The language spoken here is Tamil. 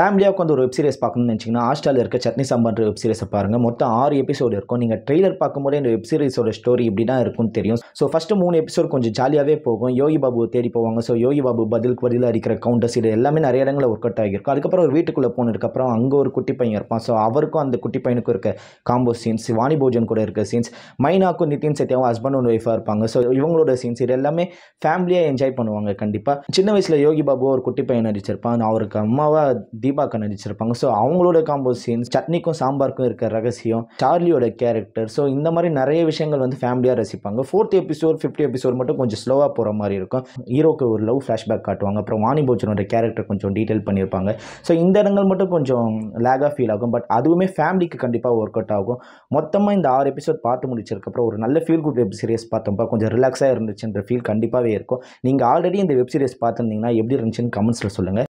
ஃபேமிலியாக உட்காந்து ஒரு வெப் சீரிஸ் பார்க்கணும்னு நினச்சிங்கன்னா ஹாஸ்டாலில் இருக்க சட்னி சாம்பார்ன்ற வெப் சீரிஸை பாருங்கள் மொத்தம் ஆறு எபிசோடு இருக்கும் நீங்கள் ட்ரெய்லர் பார்க்கும்போதே இந்த வெப் சீரிஸோட ஸ்டோரி இப்படி தான் இருக்கும்னு தெரியும் ஸோ ஃபஸ்ட்டு மூணு எபிசோட் கொஞ்சம் ஜாலியாகவே போகும் யோகி பாபு தேடி போவாங்க ஸோ யோகி பாபு பதிலுக்கு பதிலாக அடிக்கிற கவுண்டர்ஸ் இது எல்லாமே நிறைய இடங்களில் ஒர்க் அவுட் ஆகியிருக்கும் அதுக்கப்புறம் ஒரு வீட்டுக்குள்ளே போனதுக்கப்புறம் அங்கே ஒரு குட்டி பையன் இருப்பான் ஸோ அவருக்கும் அந்த குட்டி பையனுக்கும் இருக்க காம்போ சீன்ஸ் வாணி போஜன் கூட இருக்க சீன்ஸ் மைனாக்கும் நிதின் சத்யாவும் ஹஸ்பண்ட் அண்ட் ஒய்ஃபாக இருப்பாங்க ஸோ இவங்களோட சீன்ஸ் இது எல்லாமே ஃபேமிலியாக என்ஜாய் பண்ணுவாங்க கண்டிப்பாக சின்ன வயசில் யோகி பாபு ஒரு குட்டி பையன் அடிச்சிருப்பான் அவருக்கு அம்மாவாக தீபாக்க நடிச்சிருப்பாங்க ஸோ அவங்களோட காம்போ சீன்ஸ் சட்னிக்கும் சாம்பாருக்கும் இருக்கிற ரகசியம் சார்லியோட கேரக்டர் ஸோ இந்த மாதிரி நிறைய விஷயங்கள் வந்து ஃபேமிலியாக ரசிப்பாங்க ஃபோர்த் எபிசோட் ஃபிஃப்த் எபிசோட் மட்டும் கொஞ்சம் ஸ்லோவாக போகிற மாதிரி இருக்கும் ஹீரோக்கு ஒரு லவ் ஃப்ளாஷ்பேக் காட்டுவாங்க அப்புறம் வாணி போச்சனோட கேரக்டர் கொஞ்சம் டீட்டெயில் பண்ணியிருப்பாங்க ஸோ இந்த இடங்கள் மட்டும் கொஞ்சம் லேகாக ஃபீல் ஆகும் பட் அதுவுமே ஃபேமிலிக்கு கண்டிப்பாக ஒர்க் அவுட் ஆகும் மொத்தமாக இந்த ஆறு எபிசோட் பார்த்து முடிச்சிருக்கப்புறம் ஒரு நல்ல ஃபீல் குட் வெப் சீரிஸ் பார்த்தோம்ப்பா கொஞ்சம் ரிலாக்ஸாக இருந்துச்சுன்ற ஃபீல் கண்டிப்பாகவே இருக்கும் நீங்கள் ஆல்ரெடி இந்த வெப் சீரிஸ் பார்த்துருந்தீங்கன்னா எப்படி இருந்துச்சுன்னு கமெண்ட்ஸில் சொல்லுங்கள்